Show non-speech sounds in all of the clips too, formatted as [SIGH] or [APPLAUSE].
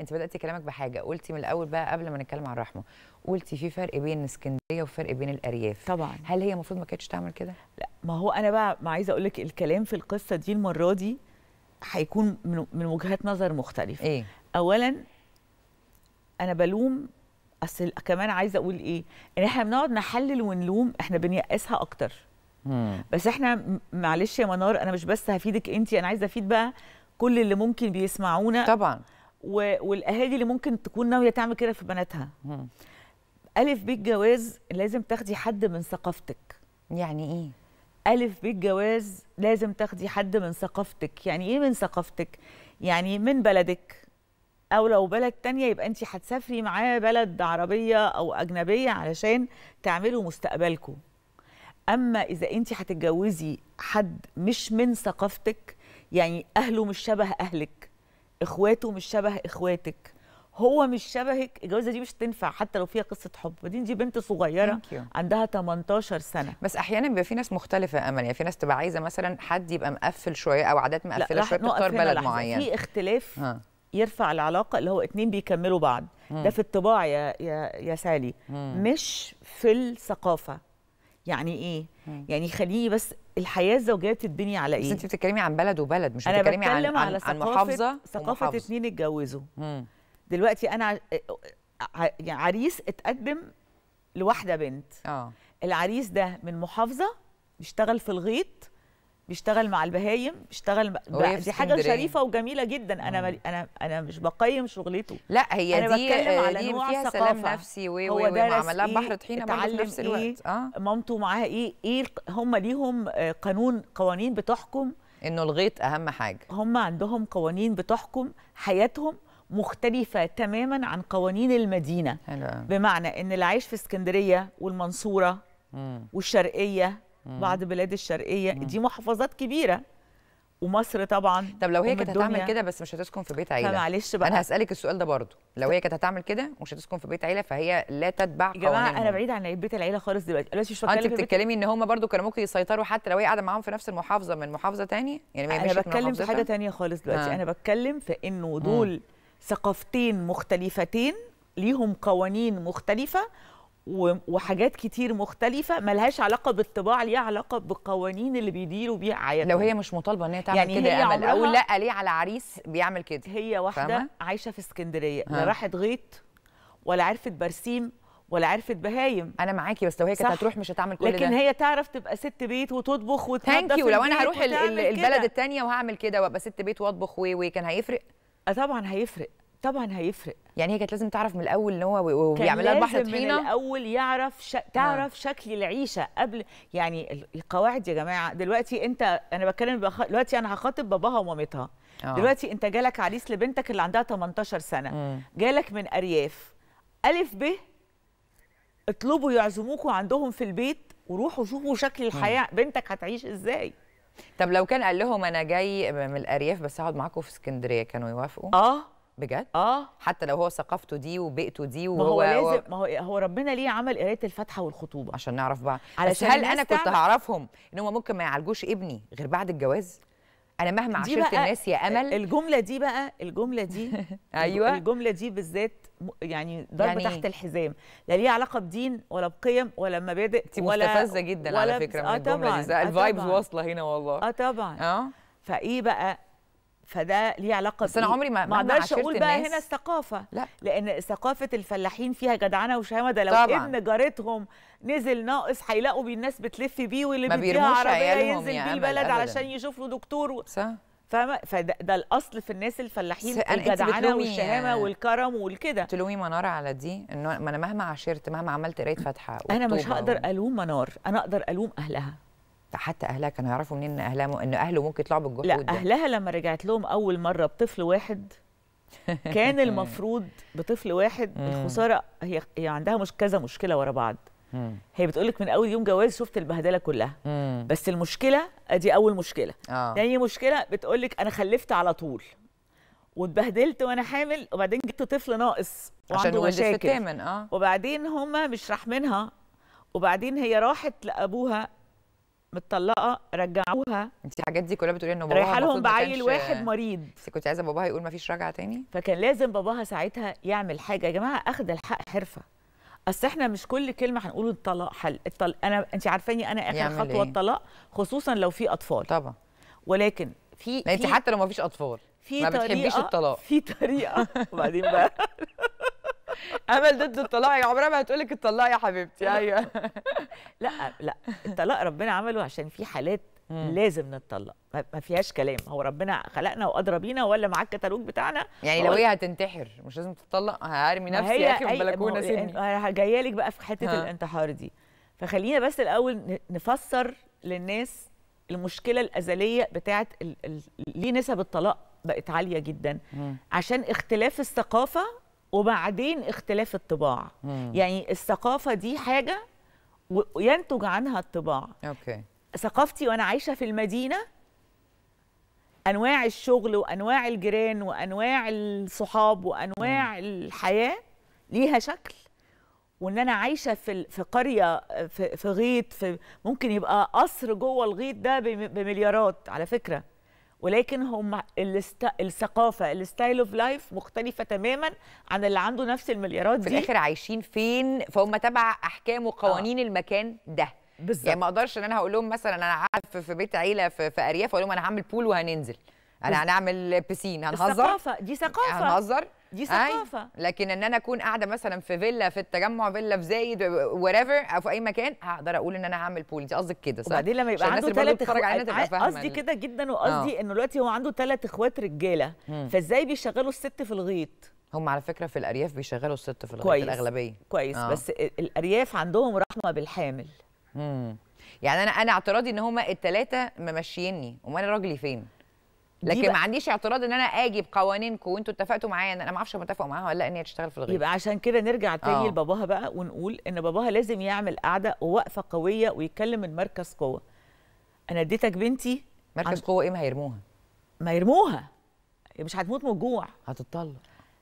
انت بداتي كلامك بحاجه قلتي من الاول بقى قبل ما نتكلم عن الرحمه قلتي في فرق بين اسكندريه وفرق بين الارياف طبعا هل هي المفروض ما كانتش تعمل كده لا ما هو انا بقى ما عايزه اقول لك الكلام في القصه دي المره دي هيكون من وجهات نظر مختلفه إيه؟ اولا انا بلوم اصل كمان عايزه اقول ايه ان احنا بنقعد نحلل ونلوم احنا بنيأسها اكتر مم. بس احنا معلش يا منار انا مش بس هفيدك انت انا عايزه افيد بقى كل اللي ممكن بيسمعونا طبعا والاهالي اللي ممكن تكون ناويه تعمل كده في بناتها الف بيت جواز لازم تاخدي حد من ثقافتك يعني ايه الف بيت جواز لازم تاخدي حد من ثقافتك يعني ايه من ثقافتك يعني من بلدك او لو بلد تانية يبقى انت هتسافري معاه بلد عربيه او اجنبيه علشان تعملوا مستقبلكم اما اذا انت هتتجوزي حد مش من ثقافتك يعني اهله مش شبه اهلك اخواته مش شبه اخواتك هو مش شبهك الجوازه دي مش تنفع حتى لو فيها قصه حب دي دي بنت صغيره عندها 18 سنه بس احيانا بيبقى في ناس مختلفه امل يعني في ناس تبقى عايزه مثلا حد يبقى مقفل شويه او عادات مقفله شويه بتختار بلد معين في اختلاف ها. آه. يرفع العلاقه اللي هو اتنين بيكملوا بعض م. ده في الطباع يا يا يا سالي م. مش في الثقافه يعني ايه م. يعني خليني بس الحياه الزوجيه بتتبني على ايه؟ بس انت بتتكلمي عن بلد وبلد مش بتتكلمي عن عن, على عن محافظه ثقافه اتنين اتجوزوا دلوقتي انا يعني عريس اتقدم لواحده بنت اه العريس ده من محافظه بيشتغل في الغيط بيشتغل مع البهايم بيشتغل دي حاجه شريفه وجميله جدا انا انا انا مش بقيم شغلته لا هي أنا دي بتكلم على دي نوع فيها ثقافه سلام نفسي و هو عملها إيه، بحر طحينه في نفس إيه، الوقت إيه آه. مامته معاها ايه ايه هم ليهم آه، قانون قوانين بتحكم انه الغيط اهم حاجه هم عندهم قوانين بتحكم حياتهم مختلفة تماما عن قوانين المدينة هلو. بمعنى ان اللي عايش في اسكندرية والمنصورة مم. والشرقية بعض بلاد الشرقيه دي محافظات كبيره ومصر طبعا طب لو هي كانت هتعمل كده بس مش هتسكن في بيت عيله معلش بقى انا هسالك السؤال ده برضه لو هي كانت هتعمل كده ومش هتسكن في بيت عيله فهي لا تتبع قوانين يا جماعه انا بعيد عن بيت العيله خالص دلوقتي دلوقتي مش بتكلم آه، انت بتتكلمي ان هم برضه كانوا ممكن يسيطروا حتى لو هي قاعده معاهم في نفس المحافظه من محافظه ثانيه يعني ما انا بتكلم في حاجه ثانيه خالص دلوقتي آه. انا بتكلم في انه دول ثقافتين مختلفتين ليهم قوانين مختلفه وحاجات كتير مختلفه ملهاش علاقه بالطباع ليها علاقه بالقوانين اللي بيديروا بيها عيالها لو هي مش مطالبه ان هي تعمل يعني كده امل او لا ليه على عريس بيعمل كده هي واحده عايشه في اسكندريه لا راحت غيط ولا عرفت برسيم ولا عرفت بهايم انا معاكي بس لو هي كانت هتروح مش هتعمل كل لكن ده لكن هي تعرف تبقى ست بيت وتطبخ وتنظف ثانك يو لو انا هروح البلد الثانيه وهعمل كده وابقى ست بيت واطبخ وي وي كان هيفرق طبعا هيفرق طبعا هيفرق يعني هي كانت لازم تعرف من الاول ان هو بيعملها البحر طحينه لازم من الاول يعرف ش... نعم. تعرف آه. شكل العيشه قبل يعني القواعد يا جماعه دلوقتي انت انا بتكلم بخ... دلوقتي انا هخاطب باباها ومامتها آه. دلوقتي انت جالك عريس لبنتك اللي عندها 18 سنه مم. جالك من ارياف الف ب اطلبوا يعزموكوا عندهم في البيت وروحوا شوفوا شكل الحياه مم. بنتك هتعيش ازاي طب لو كان قال لهم انا جاي من الارياف بس هقعد معاكم في اسكندريه كانوا يوافقوا اه بجد اه حتى لو هو ثقافته دي وبيئته دي وهو ما هو لازم ما هو هو ربنا ليه عمل قرايه الفاتحه والخطوبه عشان نعرف بعض بس هل انا كنت هعرفهم ان هم ممكن ما يعالجوش ابني غير بعد الجواز انا مهما عشرت الناس يا امل الجمله دي بقى الجمله دي [LAUGHS] ايوه الجمله دي بالذات يعني ضرب يعني تحت الحزام لا ليها علاقه بدين ولا بقيم ولا مبادئ انت مستفزه جدا ولا على فكره من آه، الجمله دي آه، الفايبز واصله هنا والله اه طبعا اه فايه بقى فده ليه علاقه بس انا عمري ما ما اقدرش اقول بقى الناس. هنا الثقافه لا. لان ثقافه الفلاحين فيها جدعنه وشهامه ده لو طبعًا. ابن جارتهم نزل ناقص هيلاقوا بيه الناس بتلف بيه واللي بيديها عربيه ينزل بيه البلد أبداً. علشان يشوف له دكتور و... صح فاهمه فده ده الاصل في الناس الفلاحين الجدعنه والشهامه آه، والكرم والكده تلومي منار على دي انه ما انا مهما عاشرت مهما عملت قرايه فاتحه انا مش هقدر الوم منار انا اقدر الوم اهلها حتى اهلها كانوا يعرفوا منين ان اهلها ان اهله ممكن يطلعوا بالجحود لا ده. اهلها لما رجعت لهم اول مره بطفل واحد [LAUGHS] كان المفروض بطفل واحد الخساره هي هي عندها مش كذا مشكله ورا بعض هي بتقول لك من اول يوم جواز شفت البهدله كلها بس المشكله ادي اول مشكله آه. تاني مشكله بتقول لك انا خلفت على طول واتبهدلت وانا حامل وبعدين جبت طفل ناقص عشان مشاكل في اه وبعدين هم مش رحمينها وبعدين هي راحت لابوها متطلقه رجعوها انت الحاجات دي كلها بتقولي ان باباها رايحه لهم بعيل واحد مريض بس كنت عايزه باباها يقول ما فيش رجعه تاني فكان لازم باباها ساعتها يعمل حاجه يا جماعه اخد الحق حرفه اصل احنا مش كل كلمه هنقول الطلاق حل الطلاق انا انت عارفاني انا اخر خطوه إيه؟ الطلاق خصوصا لو في اطفال طبعا ولكن في انت حتى لو ما فيش اطفال في ما بتحبيش الطلاق في طريقه [LAUGHS] وبعدين بقى امل ضد الطلاق يعني عمرها ما هتقول لك اتطلقي يا حبيبتي ايوه لا لا الطلاق ربنا عمله عشان في حالات مم. لازم نتطلق ما فيهاش كلام هو ربنا خلقنا وادرى بينا ولا معاك كتالوج بتاعنا يعني لو هي هتنتحر مش لازم تتطلق هرمي نفسي يا اخي من البلكونه يعني سني جايه لك بقى في حته الانتحار دي فخلينا بس الاول نفسر للناس المشكله الازليه بتاعه ليه نسب الطلاق بقت عاليه جدا مم. عشان اختلاف الثقافه وبعدين اختلاف الطباع مم. يعني الثقافه دي حاجه وينتج عنها الطباع اوكي ثقافتي وانا عايشه في المدينه انواع الشغل وانواع الجيران وانواع الصحاب وانواع مم. الحياه ليها شكل وان انا عايشه في في قريه في, في غيط في ممكن يبقى قصر جوه الغيط ده بمليارات على فكره ولكن هم الست... الثقافه الستايل اوف لايف مختلفه تماما عن اللي عنده نفس المليارات في دي في الاخر عايشين فين فهم تبع احكام وقوانين آه. المكان ده بالظبط يعني ما اقدرش ان انا هقول لهم مثلا انا قاعد في بيت عيله في, في ارياف اقول لهم انا هعمل بول وهننزل انا هنعمل بيسين هنهزر ثقافه دي ثقافه هنهزر دي ثقافه لكن ان انا اكون قاعده مثلا في فيلا في التجمع فيلا في زايد وريفر او في اي مكان هقدر اقول ان انا هعمل بول انت قصدك كده صح وبعدين لما يبقى عنده ثلاث اخوات قصدي كده جدا وقصدي آه. انه دلوقتي هو عنده ثلاث اخوات رجاله فازاي بيشغلوا الست في الغيط هم على فكره في الارياف بيشغلوا الست في الغيط كويس. الاغلبيه كويس أوه. بس الارياف عندهم رحمه بالحامل امم يعني انا انا اعتراضي ان هما الثلاثه ممشيني امال راجلي فين لكن ما عنديش اعتراض ان انا اجي بقوانينكم وانتوا اتفقتوا معايا انا ما اعرفش هم اتفقوا معاها ولا لا ان هي تشتغل في الغيط يبقى عشان كده نرجع تاني آه. لباباها بقى ونقول ان باباها لازم يعمل قاعده ووقفه قويه ويتكلم من مركز قوه انا اديتك بنتي مركز عن... قوه ايه ما هيرموها ما يرموها مش هتموت من الجوع هتطلق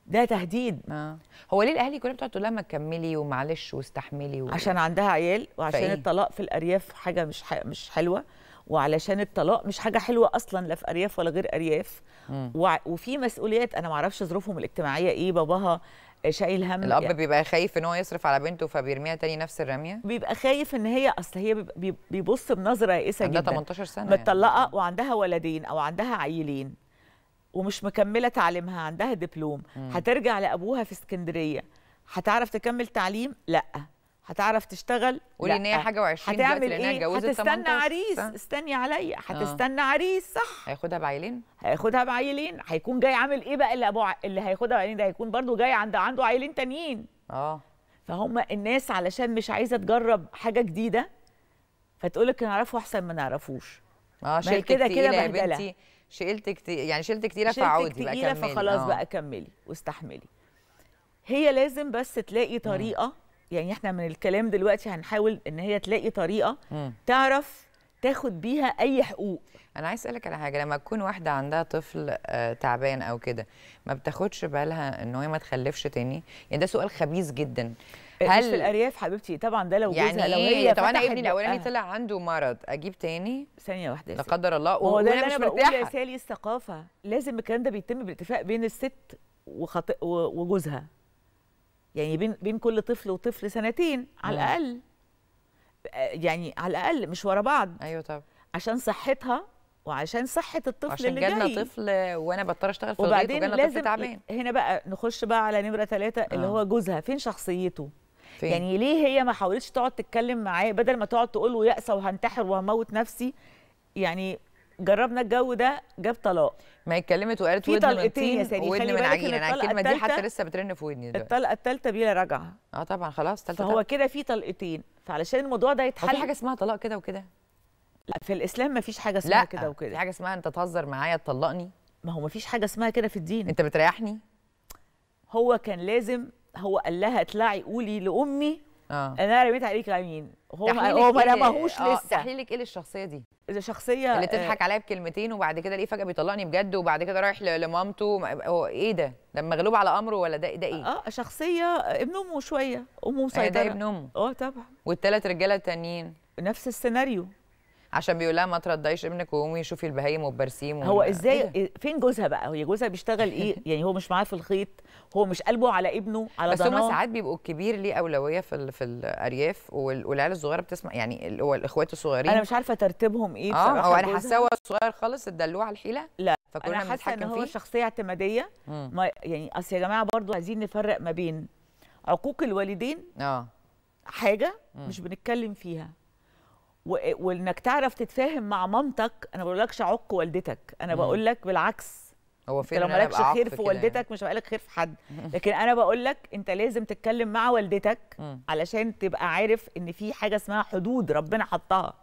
ده تهديد آه. هو ليه الاهالي كلها بتقعد تقول لها ما تكملي ومعلش واستحملي و... عشان عندها عيال وعشان فإيه؟ الطلاق في الارياف حاجه مش ح... مش حلوه وعلشان الطلاق مش حاجه حلوه اصلا لا في ارياف ولا غير ارياف و... وفي مسؤوليات انا ما اعرفش ظروفهم الاجتماعيه ايه باباها شايل هم الاب يعني. بيبقى خايف ان هو يصرف على بنته فبيرميها تاني نفس الرميه بيبقى خايف ان هي اصل هي بيبص بنظره يائسه جدا عندها 18 سنه يعني. متطلقه يعني. وعندها ولدين او عندها عيلين ومش مكمله تعليمها عندها دبلوم هترجع لابوها في اسكندريه هتعرف تكمل تعليم لا هتعرف تشتغل قولي ان هي حاجه و20 هتعمل ايه هتستنى عريس استني عليا آه. هتستنى آه. عريس صح هياخدها بعيلين هياخدها بعيلين هيكون جاي عامل ايه بقى اللي ابو اللي هياخدها بعيلين ده هيكون برده جاي عند عنده عيلين تانيين اه فهم الناس علشان مش عايزه تجرب حاجه جديده فتقول لك نعرفه احسن ما نعرفوش اه شيلت كده كده بهدله يعني شيلت كتير يعني شيلت كتيره فعودي بقى كملي فخلاص آه. بقى كملي واستحملي هي لازم بس تلاقي طريقه م. يعني احنا من الكلام دلوقتي هنحاول ان هي تلاقي طريقه م. تعرف تاخد بيها اي حقوق انا عايز اسالك على حاجه لما تكون واحده عندها طفل آه، تعبان او كده ما بتاخدش بالها ان هي ما تخلفش تاني يعني ده سؤال خبيث جدا هل في الارياف حبيبتي طبعا ده لو يعني لو هي طب انا ابني الاولاني طلع عنده مرض اجيب تاني ثانيه واحده لا قدر الله هو ده اللي انا بقول يا سالي الثقافه لازم الكلام ده بيتم بالاتفاق بين الست وخط... وجوزها يعني بين بين كل طفل وطفل سنتين على الاقل آه، يعني على الاقل مش ورا بعض ايوه طبعا عشان صحتها وعشان صحه الطفل عشان اللي جاي عشان جالنا طفل وانا بضطر اشتغل في وبعدين لازم طفل تعبان هنا بقى نخش بقى على نمره ثلاثة آه. اللي هو جوزها فين شخصيته فين؟ يعني ليه هي ما حاولتش تقعد تتكلم معاه بدل ما تقعد تقول له يأسه وهنتحر وهموت نفسي يعني جربنا الجو ده جاب طلاق ما هي اتكلمت وقالت ودن من طين ودن من عجينه انا الكلمه دي حتى لسه بترن في ودني دلوقتي الطلقه الثالثه بلا رجعه اه طبعا خلاص الثالثه هو كده في طلقتين فعلشان الموضوع ده يتحل في حاجه اسمها طلاق كده وكده لا في الاسلام ما فيش حاجه اسمها كده وكده لا في حاجه اسمها انت تهزر معايا تطلقني ما هو ما فيش حاجه اسمها كده في الدين انت بتريحني هو كان لازم هو قال لها اطلعي قولي لامي آه. انا رميت عليك مين هو هو ما إيه رماهوش آه لسه تحليلك ايه للشخصيه دي؟ اذا شخصيه اللي آه، تضحك آه عليا بكلمتين وبعد كده ليه فجاه بيطلقني بجد وبعد كده رايح لمامته هو ايه ده؟ ده مغلوب على امره ولا ده ده ايه؟ اه شخصيه آه، ابن امه شويه امه مسيطره آه ده ابن امه اه طبعا والثلاث رجاله التانيين نفس السيناريو عشان بيقول لها ما ترضيش ابنك وقومي شوفي البهايم والبرسيم هو ازاي أيوة. إيه؟ فين جوزها بقى هي جوزها بيشتغل ايه [LAUGHS] يعني هو مش معاه في الخيط هو مش قلبه على ابنه على بس هما ساعات بيبقوا الكبير ليه اولويه في ال... في الارياف والعيال الصغيره بتسمع يعني اللي هو الاخوات الصغيرين انا مش عارفه ترتيبهم ايه آه، بصراحه اه هو انا حاسه هو الصغير خالص الدلوع على الحيله لا انا حاسه ان هو فيه. شخصيه اعتماديه ما يعني اصل يا جماعه برضو عايزين نفرق ما بين عقوق الوالدين اه حاجه مم. مش بنتكلم فيها وانك تعرف تتفاهم مع مامتك انا ما بقولكش عق والدتك انا بقول لك بالعكس هو فين لو مالكش خير في يعني. والدتك يعني. مش هيبقى خير في حد لكن انا بقول لك انت لازم تتكلم مع والدتك علشان تبقى عارف ان في حاجه اسمها حدود ربنا حطها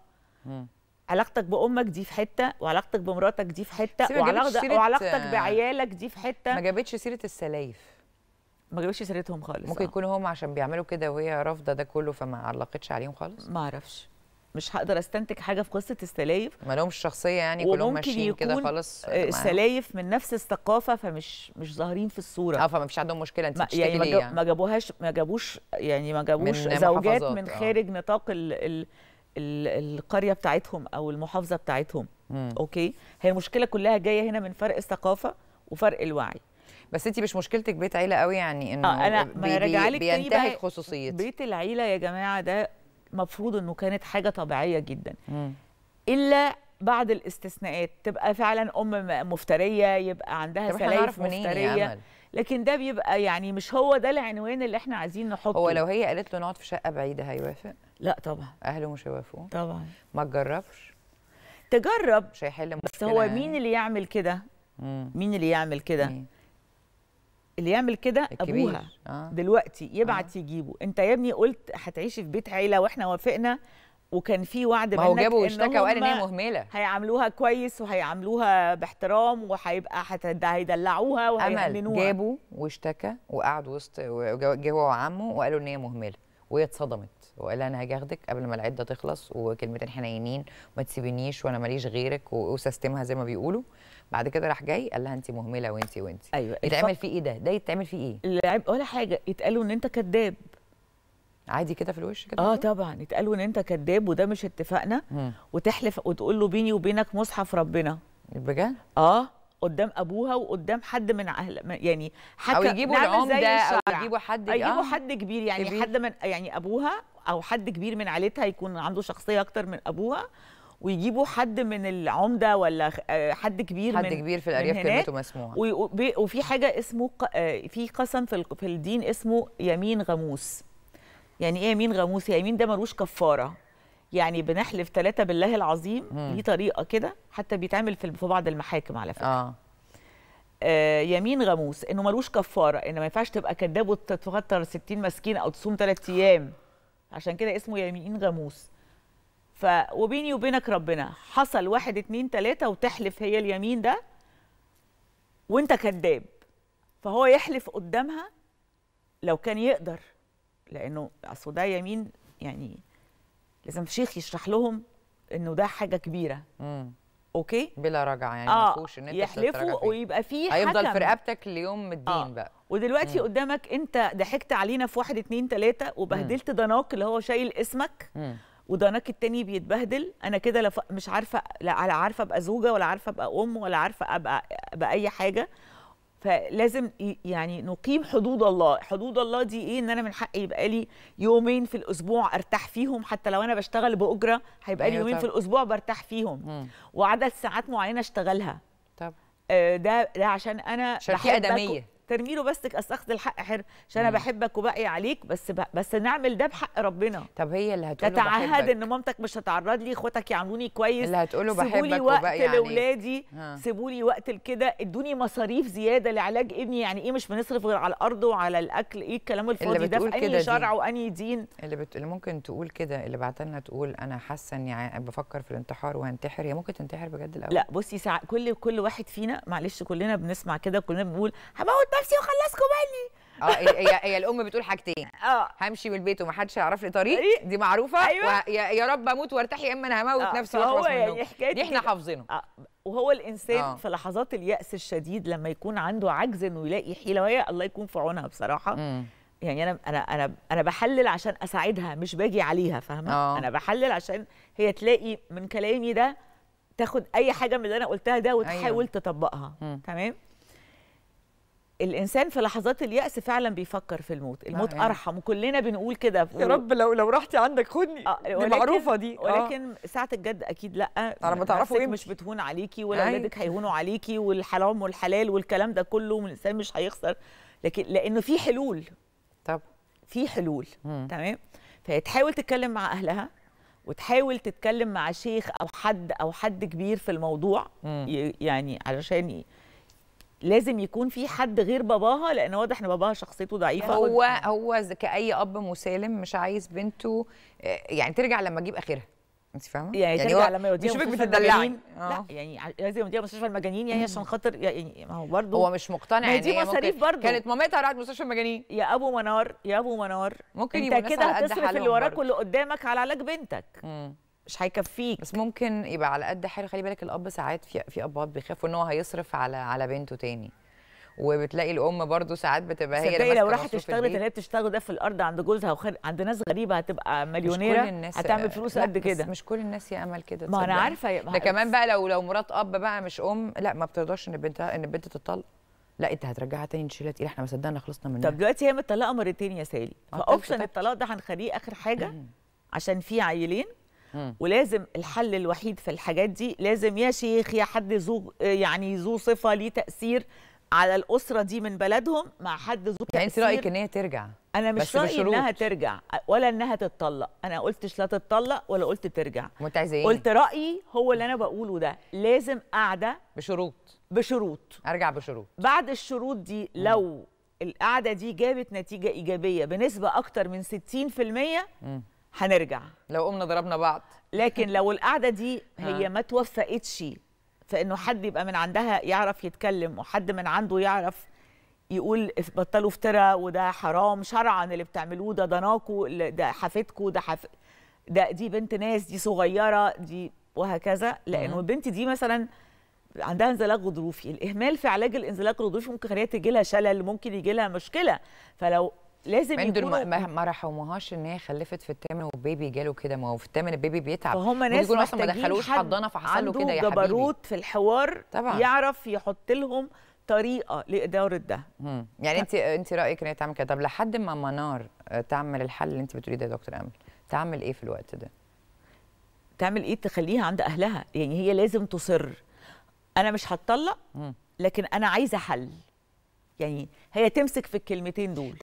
علاقتك بامك دي في حته وعلاقتك بمراتك دي في حته وعلاقتك, وعلاقتك بعيالك دي في حته ما جابتش سيره السلايف ما جابتش سيرتهم خالص ممكن آه. يكونوا هم عشان بيعملوا كده وهي رافضه ده كله فما علقتش عليهم خالص ما اعرفش مش هقدر استنتج حاجه في قصه السلايف ما لهمش شخصيه يعني كلهم ماشيين كده خالص آه، السلايف من نفس الثقافه فمش مش ظاهرين في الصوره اه فمفيش عندهم مشكله انت بتشتكي يعني, يعني ما جابوهاش ما جابوش يعني ما جابوش من زوجات من اه. خارج نطاق ال ال ال القريه بتاعتهم او المحافظه بتاعتهم مم. اوكي هي المشكله كلها جايه هنا من فرق الثقافه وفرق الوعي بس انت مش مشكلتك بيت عيله قوي يعني انه آه انا بي بي بينتهك خصوصيتي بيت العيله يا جماعه ده مفروض انه كانت حاجه طبيعيه جدا مم. الا بعض الاستثناءات تبقى فعلا ام مفتريه يبقى عندها سلايف مفتريه لكن ده بيبقى يعني مش هو ده العنوان اللي احنا عايزين نحطه هو لو هي قالت له نقعد في شقه بعيده هيوافق لا طبعا اهله مش هيوافقوا طبعا ما تجربش تجرب مش هيحل بس هو يعني. مين اللي يعمل كده مين اللي يعمل كده اللي يعمل كده ابوها آه. دلوقتي يبعت آه. يجيبه انت يا ابني قلت هتعيشي في بيت عيله واحنا وافقنا وكان في وعد ما هو جابوا واشتكى وقال ان هي مهمله هيعاملوها كويس وهيعاملوها باحترام وهيبقى هيدلعوها وهيأمنوها جابوا واشتكى وقعد وسط جه هو وعمه وقالوا ان هي مهمله وهي اتصدمت وقال انا هاجي اخدك قبل ما العده تخلص وكلمتين حنينين وما تسيبينيش وانا ماليش غيرك وسستمها زي ما بيقولوا بعد كده راح جاي قال لها انت مهمله وانت وانت ايوه يتعمل فيه ايه ده ده يتعمل فيه ايه ولا حاجه يتقالوا ان انت كذاب عادي كده في الوش كده اه طبعا يتقالوا ان انت كذاب وده مش اتفقنا وتحلف وتقول له بيني وبينك مصحف ربنا بجد اه قدام ابوها وقدام حد من اهل يعني حكى او يجيبوا العمده او يجيبوا حد آه. يجيبوا حد كبير يعني كبير. حد من يعني ابوها او حد كبير من عيلتها يكون عنده شخصيه اكتر من ابوها ويجيبوا حد من العمده ولا آه، حد كبير حد من كبير في الارياف كلمته مسموعه وفي حاجه اسمه آه، في قسم في الدين اسمه يمين غموس يعني ايه يمين غموس يمين ده ملوش كفاره يعني بنحلف ثلاثه بالله العظيم دي طريقه كده حتى بيتعمل في بعض المحاكم على فكره آه. آه يمين غموس انه ملوش كفاره ان ما ينفعش تبقى كذاب وتتفطر 60 مسكين او تصوم ثلاث ايام عشان كده اسمه يمين غموس ف وبيني وبينك ربنا حصل واحد اتنين تلاته وتحلف هي اليمين ده وانت كذاب فهو يحلف قدامها لو كان يقدر لانه اصل ده يمين يعني لازم شيخ يشرح لهم انه ده حاجه كبيره مم. اوكي بلا رجعه يعني آه. ما فيهوش ان انت يحلفوا ويبقى في حكم هيفضل في رقبتك ليوم الدين آه. بقى ودلوقتي مم. قدامك انت ضحكت علينا في واحد اتنين تلاته وبهدلت ضناك اللي هو شايل اسمك مم. ودانك التاني بيتبهدل انا كده لف... مش عارفه لا عارفه ابقى زوجه ولا عارفه ابقى ام ولا عارفه ابقى باي حاجه فلازم يعني نقيم حدود الله حدود الله دي ايه ان انا من حقي يبقى لي يومين في الاسبوع ارتاح فيهم حتى لو انا بشتغل باجره هيبقى لي أيوة يومين في الاسبوع برتاح فيهم مم. وعدد ساعات معينه اشتغلها طب آه، ده ده عشان انا عشان في ادميه ترميله بس اخذ الحق حر عشان انا بحبك وباقي عليك بس ب... بس نعمل ده بحق ربنا طب هي اللي هتقوله تتعهد ان مامتك مش هتعرض لي اخواتك يعاملوني كويس اللي هتقوله بحبك سيبولي وقت لاولادي سيبولي وقت لكده ادوني مصاريف زياده لعلاج ابني يعني ايه مش بنصرف غير على الارض وعلى الاكل ايه الكلام الفاضي ده في اي شرع واني دين اللي, بت... اللي ممكن تقول كده اللي بعت لنا تقول انا حاسه اني يعني بفكر في الانتحار وهنتحر هي ممكن تنتحر بجد الاول لا بصي ساع... كل كل واحد فينا معلش كلنا بنسمع كده كلنا بنقول هموت نفسي وخلصكم مني اه هي هي الام بتقول حاجتين اه همشي من البيت ومحدش يعرف لي طريق دي معروفه أيوة. يا رب اموت وارتاح يا اما انا هموت آه، نفسي واخلص يعني دي احنا حافظينه آه. وهو الانسان أوه. في لحظات الياس الشديد لما يكون عنده عجز انه يلاقي حيله وهي الله يكون في عونها بصراحه مم. يعني انا انا انا انا بحلل عشان اساعدها مش باجي عليها فاهمه آه. انا بحلل عشان هي تلاقي من كلامي ده تاخد اي حاجه من اللي انا قلتها ده وتحاول أيوة. تطبقها مم. تمام الانسان في لحظات اليأس فعلا بيفكر في الموت، الموت الموت يعني. ارحم وكلنا بنقول كده يا رب لو لو رحتي عندك خدني آه دي معروفه دي آه ولكن ساعة الجد اكيد لا ما تعرفوا ايه مش بتهون عليكي ولا اولادك أيوة. هيهونوا عليكي والحرام والحلال والكلام ده كله الانسان مش هيخسر لكن لانه في حلول طب في حلول مم. تمام فهي تحاول تتكلم مع اهلها وتحاول تتكلم مع شيخ او حد او حد كبير في الموضوع مم. يعني علشان لازم يكون في حد غير باباها لان واضح ان باباها شخصيته ضعيفه هو هو كاي اب مسالم مش عايز بنته آه، يعني ترجع لما تجيب اخرها انت فاهمه يعني, يعني ترجع لما يوديها مستشفى المجانين آه. لا يعني لازم يوديها مستشفى المجانين يعني عشان خاطر يعني ما هو برضه هو مش مقتنع يعني دي مصاريف برضه كانت مامتها راحت مستشفى المجانين يا ابو منار يا ابو منار ممكن انت كده هتصرف اللي وراك واللي قدامك على علاج بنتك مم. مش هيكفيك بس ممكن يبقى على قد حاله خلي بالك الاب ساعات في في ابهات بيخافوا ان هو هيصرف على على بنته تاني وبتلاقي الام برضو ساعات بتبقى هي اللي لو راحت اشتغلت اللي بتشتغل ده في الارض عند جوزها وخل... عند ناس غريبه هتبقى مليونيره مش كل الناس هتعمل فلوس قد كده مش كل الناس يا امل كده ما انا عارفه يا ده كمان بقى لو لو مرات اب بقى مش ام لا ما بترضاش ان بنتها ان البنت تتطلق لا انت هترجعها تاني نشيلها تقيل احنا ما صدقنا خلصنا منها طب دلوقتي هي متطلقه مرتين يا سالي فاوبشن الطلاق ده هنخليه اخر حاجه عشان في عيلين ولازم الحل الوحيد في الحاجات دي لازم يا شيخ يا حد ذو يعني ذو صفه ليه تاثير على الاسره دي من بلدهم مع حد ذو يعني انت رايك ان هي ترجع انا مش رايي انها ترجع ولا انها تتطلق انا قلتش لا تتطلق ولا قلت ترجع وانت عايزه ايه قلت رايي هو اللي انا بقوله ده لازم قاعده بشروط بشروط ارجع بشروط بعد الشروط دي لو القعده دي جابت نتيجه ايجابيه بنسبه اكتر من 60% م. هنرجع لو قمنا ضربنا بعض لكن لو القعده دي آه. هي ما توفقتش فانه حد يبقى من عندها يعرف يتكلم وحد من عنده يعرف يقول بطلوا افترى وده حرام شرعا اللي بتعملوه ده ضناكوا ده حافتكوا ده حف... ده دي بنت ناس دي صغيره دي وهكذا لانه البنت دي مثلا عندها انزلاق غضروفي الاهمال في علاج الانزلاق الغضروفي ممكن يخليها تجي لها شلل ممكن يجي لها مشكله فلو لازم من دول ما رحموهاش ان هي خلفت في الثامن والبيبي جاله كده ما هو في الثامن البيبي بيتعب فهم ناس ما دخلوش حضانه فحصل كده يا حبيبي جبروت في الحوار طبعا. يعرف يحط لهم طريقه لاداره ده مم. يعني انت انت رايك ان هي تعمل كده طب لحد ما منار آه، تعمل الحل اللي انت بتقوليه ده يا دكتور امل تعمل ايه في الوقت ده تعمل ايه تخليها عند اهلها يعني هي لازم تصر انا مش هتطلق لكن انا عايزه حل يعني هي تمسك في الكلمتين دول